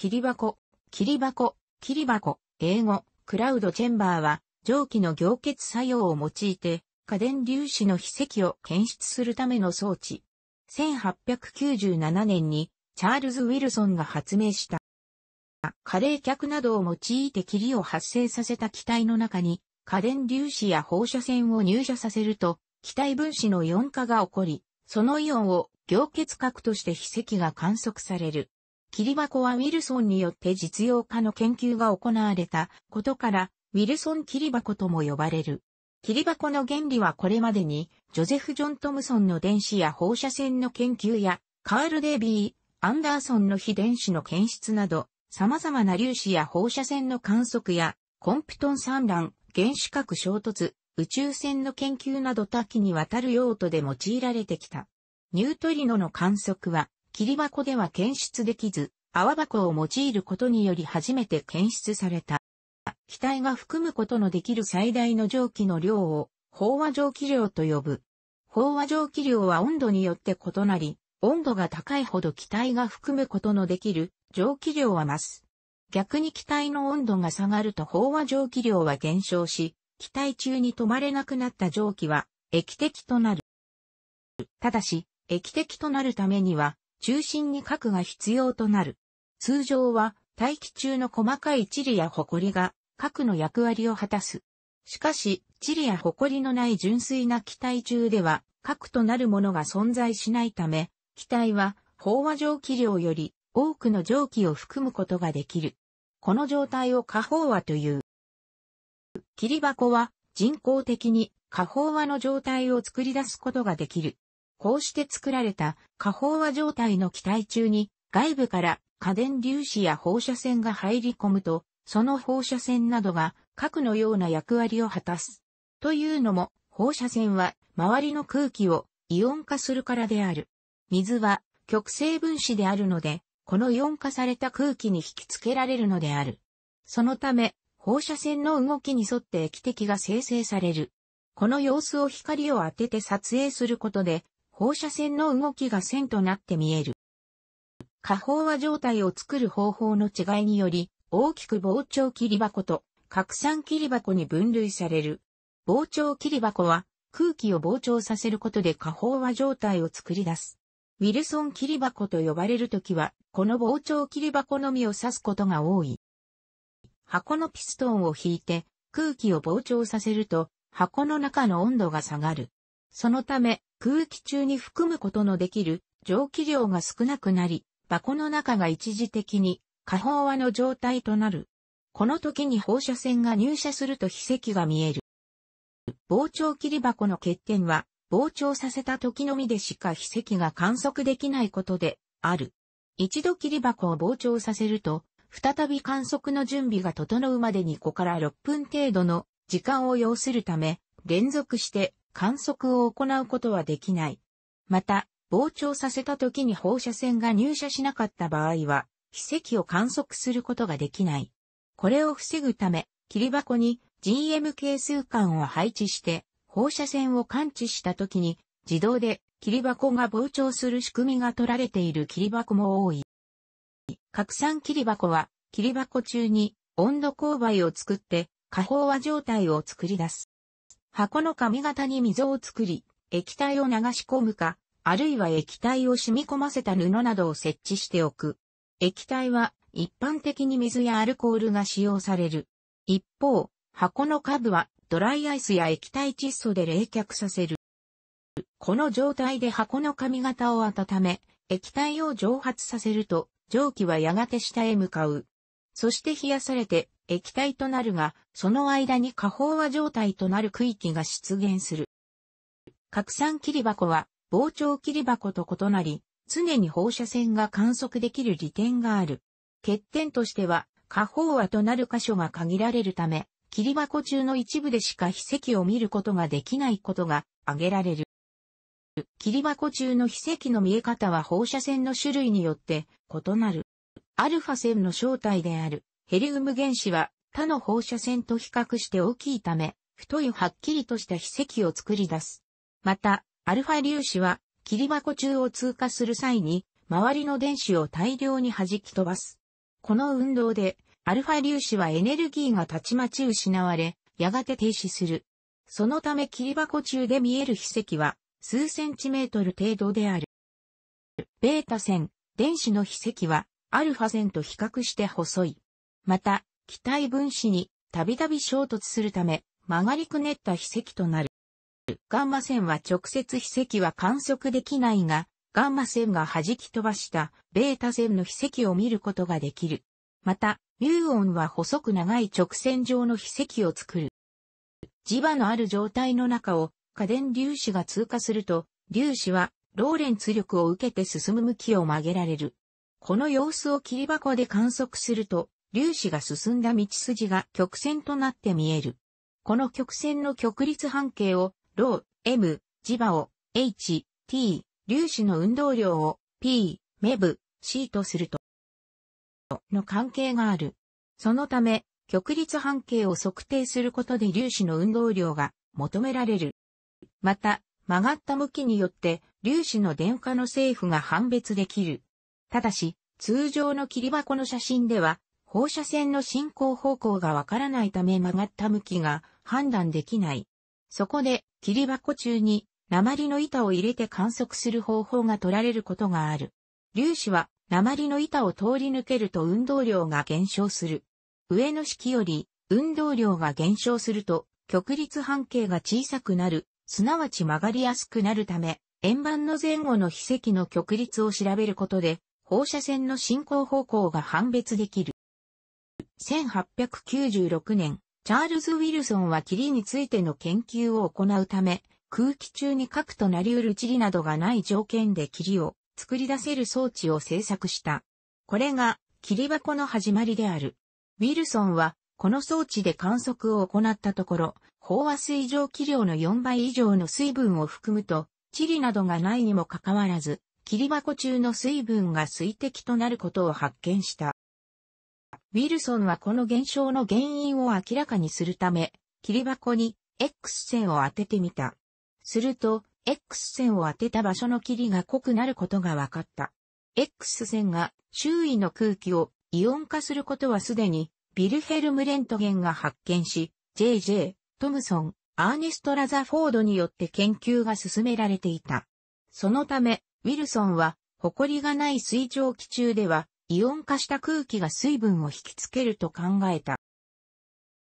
霧箱、霧箱、霧箱、英語、クラウドチェンバーは、蒸気の凝結作用を用いて、家電粒子の秘石を検出するための装置。1897年に、チャールズ・ウィルソンが発明した。加冷却などを用いて霧を発生させた気体の中に、家電粒子や放射線を入射させると、気体分子のイオン化が起こり、そのイオンを凝結核として秘跡が観測される。キリバコはウィルソンによって実用化の研究が行われたことから、ウィルソンキリバコとも呼ばれる。キリバコの原理はこれまでに、ジョゼフ・ジョン・トムソンの電子や放射線の研究や、カール・デイビー、アンダーソンの非電子の検出など、様々な粒子や放射線の観測や、コンプトン産卵、原子核衝突、宇宙船の研究など多岐にわたる用途で用いられてきた。ニュートリノの観測は、霧箱では検出できず、泡箱を用いることにより初めて検出された。気体が含むことのできる最大の蒸気の量を、飽和蒸気量と呼ぶ。飽和蒸気量は温度によって異なり、温度が高いほど気体が含むことのできる蒸気量は増す。逆に気体の温度が下がると飽和蒸気量は減少し、気体中に止まれなくなった蒸気は液滴となる。ただし、液滴となるためには中心に核が必要となる。通常は大気中の細かい塵やリが核の役割を果たす。しかし、塵やリのない純粋な気体中では核となるものが存在しないため、気体は飽和蒸気量より多くの蒸気を含むことができる。この状態を過飽和という。霧箱は人工的に過飽和の状態を作り出すことができる。こうして作られた過飽和状態の気体中に外部から家電粒子や放射線が入り込むと、その放射線などが核のような役割を果たす。というのも、放射線は周りの空気をイオン化するからである。水は極性分子であるので、このイオン化された空気に引き付けられるのである。そのため、放射線の動きに沿って液滴が生成される。この様子を光を当てて撮影することで、放射線の動きが線となって見える。過飽和状態を作る方法の違いにより、大きく膨張切り箱と拡散切り箱に分類される。膨張切り箱は空気を膨張させることで過飽和状態を作り出す。ウィルソン切り箱と呼ばれるときは、この膨張切り箱のみを指すことが多い。箱のピストンを引いて空気を膨張させると、箱の中の温度が下がる。そのため、空気中に含むことのできる蒸気量が少なくなり、箱の中が一時的に過飽和の状態となる。この時に放射線が入射すると秘跡が見える。膨張切り箱の欠点は、膨張させた時のみでしか秘跡が観測できないことである。一度切り箱を膨張させると、再び観測の準備が整うまでに5から6分程度の時間を要するため、連続して観測を行うことはできない。また、膨張させた時に放射線が入射しなかった場合は、奇跡を観測することができない。これを防ぐため、霧箱に GM 係数管を配置して、放射線を感知した時に、自動で霧箱が膨張する仕組みが取られている霧箱も多い。拡散霧箱は、霧箱中に温度勾配を作って、過飽和状態を作り出す。箱の髪型に溝を作り、液体を流し込むか、あるいは液体を染み込ませた布などを設置しておく。液体は一般的に水やアルコールが使用される。一方、箱の下部はドライアイスや液体窒素で冷却させる。この状態で箱の髪型を温め、液体を蒸発させると、蒸気はやがて下へ向かう。そして冷やされて液体となるが、その間に過飽和状態となる区域が出現する。拡散切り箱は、膨張切り箱と異なり、常に放射線が観測できる利点がある。欠点としては、過飽和となる箇所が限られるため、切り箱中の一部でしか秘跡を見ることができないことが挙げられる。切り箱中の秘石の見え方は放射線の種類によって異なる。アルファ線の正体であるヘリウム原子は他の放射線と比較して大きいため、太いはっきりとした秘跡を作り出す。また、アルファ粒子は霧箱中を通過する際に、周りの電子を大量に弾き飛ばす。この運動で、アルファ粒子はエネルギーがたちまち失われ、やがて停止する。そのため霧箱中で見える秘跡は、数センチメートル程度である。ベータ線、電子の秘跡は、アルファ線と比較して細い。また、気体分子にたびたび衝突するため、曲がりくねった秘跡となる。ガンマ線は直接秘跡は観測できないが、ガンマ線が弾き飛ばしたベータ線の秘跡を見ることができる。また、ミューオンは細く長い直線上の秘跡を作る。磁場のある状態の中を家電粒子が通過すると、粒子はローレンツ力を受けて進む向きを曲げられる。この様子を切り箱で観測すると、粒子が進んだ道筋が曲線となって見える。この曲線の曲率半径を、ロー、M、磁場を、H、T、粒子の運動量を、P、メブ、C とすると、の関係がある。そのため、曲率半径を測定することで粒子の運動量が求められる。また、曲がった向きによって粒子の電荷の政府が判別できる。ただし、通常の切り箱の写真では放射線の進行方向がわからないため曲がった向きが判断できない。そこで、り箱中に鉛の板を入れて観測する方法が取られることがある。粒子は鉛の板を通り抜けると運動量が減少する。上の式より運動量が減少すると極率半径が小さくなる、すなわち曲がりやすくなるため、円盤の前後の非積の極率を調べることで放射線の進行方向が判別できる。1896年、チャールズ・ウィルソンは霧についての研究を行うため、空気中に核となり得る塵などがない条件で霧を作り出せる装置を製作した。これが霧箱の始まりである。ウィルソンはこの装置で観測を行ったところ、飽和水蒸気量の4倍以上の水分を含むと、塵などがないにもかかわらず、霧箱中の水分が水滴となることを発見した。ウィルソンはこの現象の原因を明らかにするため、切り箱に X 線を当ててみた。すると、X 線を当てた場所の霧が濃くなることが分かった。X 線が周囲の空気をイオン化することはすでにビルヘルム・レントゲンが発見し、JJ、トムソン、アーネスト・ラザフォードによって研究が進められていた。そのため、ウィルソンは、埃がない水蒸気中では、イオン化した空気が水分を引きつけると考えた。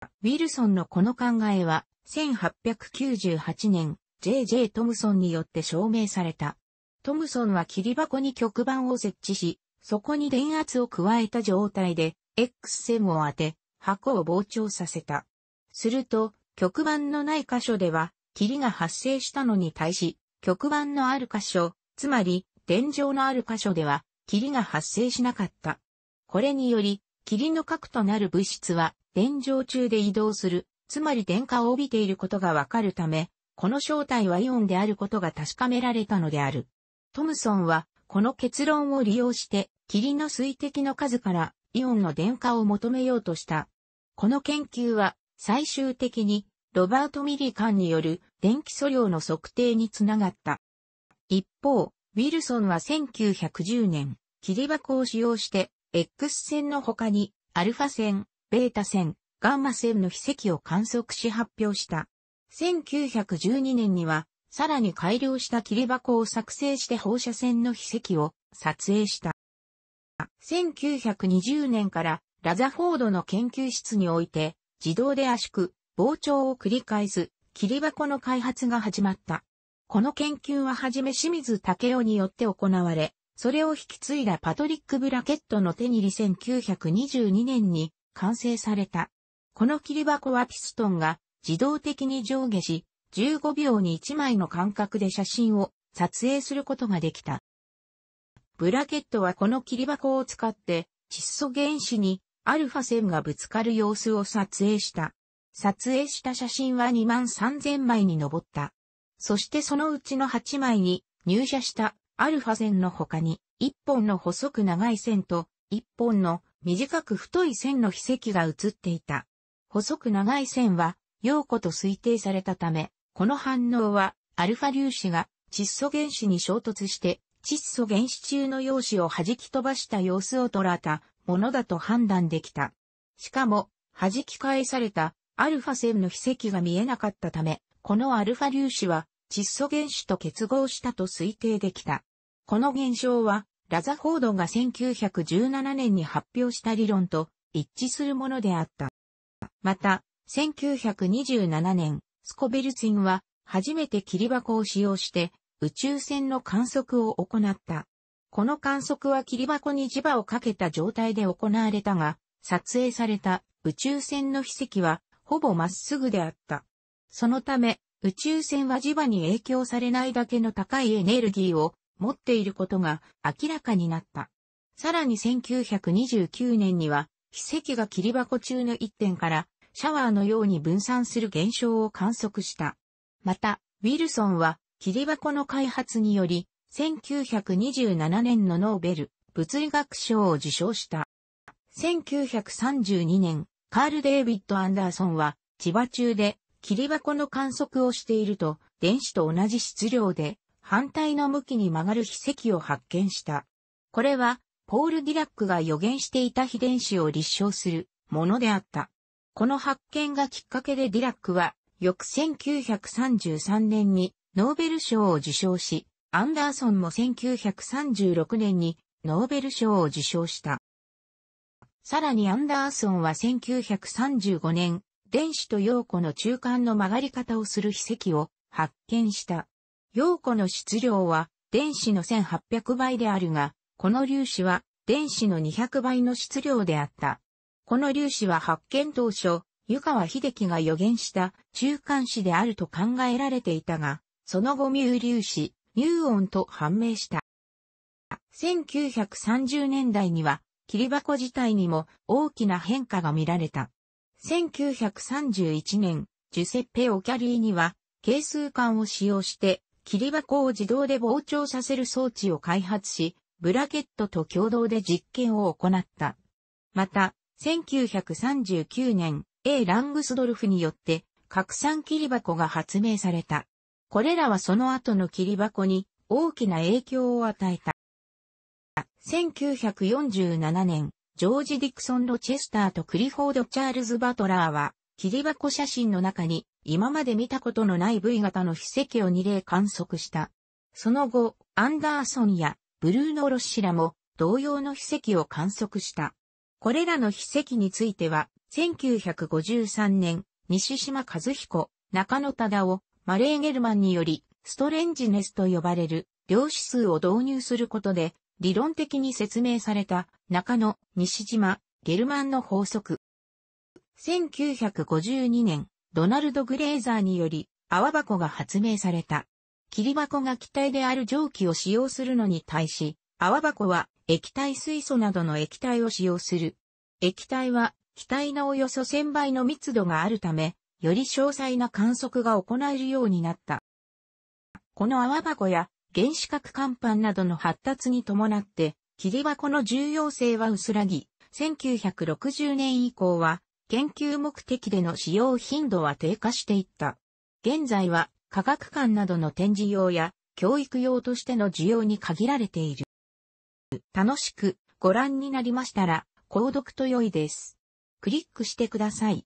ウィルソンのこの考えは、1898年、J.J. トムソンによって証明された。トムソンは霧箱に極板を設置し、そこに電圧を加えた状態で、X 線を当て、箱を膨張させた。すると、極板のない箇所では、霧が発生したのに対し、極板のある箇所、つまり、天井のある箇所では、霧が発生しなかった。これにより、霧の核となる物質は、電状中で移動する、つまり電荷を帯びていることがわかるため、この正体はイオンであることが確かめられたのである。トムソンは、この結論を利用して、霧の水滴の数からイオンの電荷を求めようとした。この研究は、最終的に、ロバート・ミリカンによる電気素量の測定につながった。一方、ウィルソンは1910年、切り箱を使用して、X 線の他に、アルファ線、ベータ線、ガンマ線の筆跡を観測し発表した。1912年には、さらに改良した切り箱を作成して放射線の筆跡を撮影した。1920年からラザフォードの研究室において自動で圧縮、膨張を繰り返す切り箱の開発が始まった。この研究ははじめ清水武雄によって行われ、それを引き継いだパトリック・ブラケットの手に入1922年に完成された。この切り箱はピストンが自動的に上下し、15秒に1枚の間隔で写真を撮影することができた。ブラケットはこの切り箱を使って窒素原子にアルファ線がぶつかる様子を撮影した。撮影した写真は2万3000枚に上った。そしてそのうちの8枚に入社したアルファ線の他に、一本の細く長い線と、一本の短く太い線の筆跡が写っていた。細く長い線は、陽子と推定されたため、この反応は、アルファ粒子が窒素原子に衝突して、窒素原子中の陽子を弾き飛ばした様子を捉えたものだと判断できた。しかも、弾き返されたアルファ線の筆跡が見えなかったため、このアルファ粒子は窒素原子と結合したと推定できた。この現象は、ラザフォードが1917年に発表した理論と一致するものであった。また、1927年、スコベルツィンは初めて霧箱を使用して宇宙船の観測を行った。この観測は霧箱に磁場をかけた状態で行われたが、撮影された宇宙船の秘跡はほぼまっすぐであった。そのため、宇宙船は磁場に影響されないだけの高いエネルギーを持っていることが明らかになった。さらに1929年には、奇跡が切り箱中の1点からシャワーのように分散する現象を観測した。また、ウィルソンは切り箱の開発により、1927年のノーベル物理学賞を受賞した。1932年、カール・デイビッド・アンダーソンは、千葉中で切り箱の観測をしていると、電子と同じ質量で反対の向きに曲がる秘跡を発見した。これは、ポール・ディラックが予言していた秘伝子を立証するものであった。この発見がきっかけでディラックは、翌1933年にノーベル賞を受賞し、アンダーソンも1936年にノーベル賞を受賞した。さらにアンダーソンは1935年、電子と陽子の中間の曲がり方をする秘跡を発見した。陽子の質量は電子の1800倍であるが、この粒子は電子の200倍の質量であった。この粒子は発見当初、湯川秀樹が予言した中間子であると考えられていたが、その後ミュー粒子、ニューオンと判明した。1930年代には、霧箱自体にも大きな変化が見られた。1931年、ジュセッペ・オキャリーには、係数管を使用して切り箱を自動で膨張させる装置を開発し、ブラケットと共同で実験を行った。また、1939年、A. ラングスドルフによって、拡散切り箱が発明された。これらはその後の切り箱に大きな影響を与えた。1947年、ジョージ・ディクソン・ロチェスターとクリフォード・チャールズ・バトラーは、切箱写真の中に今まで見たことのない V 型の筆跡を2例観測した。その後、アンダーソンやブルーノ・ロッシラも同様の筆跡を観測した。これらの筆跡については、1953年、西島和彦、中野忠夫、マレーゲルマンにより、ストレンジネスと呼ばれる量子数を導入することで、理論的に説明された中野、西島、ゲルマンの法則。1952年、ドナルド・グレーザーにより、泡箱が発明された。霧箱が気体である蒸気を使用するのに対し、泡箱は液体水素などの液体を使用する。液体は気体のおよそ1000倍の密度があるため、より詳細な観測が行えるようになった。この泡箱や原子核乾板などの発達に伴って、霧箱の重要性は薄らぎ、1960年以降は研究目的での使用頻度は低下していった。現在は科学館などの展示用や教育用としての需要に限られている。楽しくご覧になりましたら、購読と良いです。クリックしてください。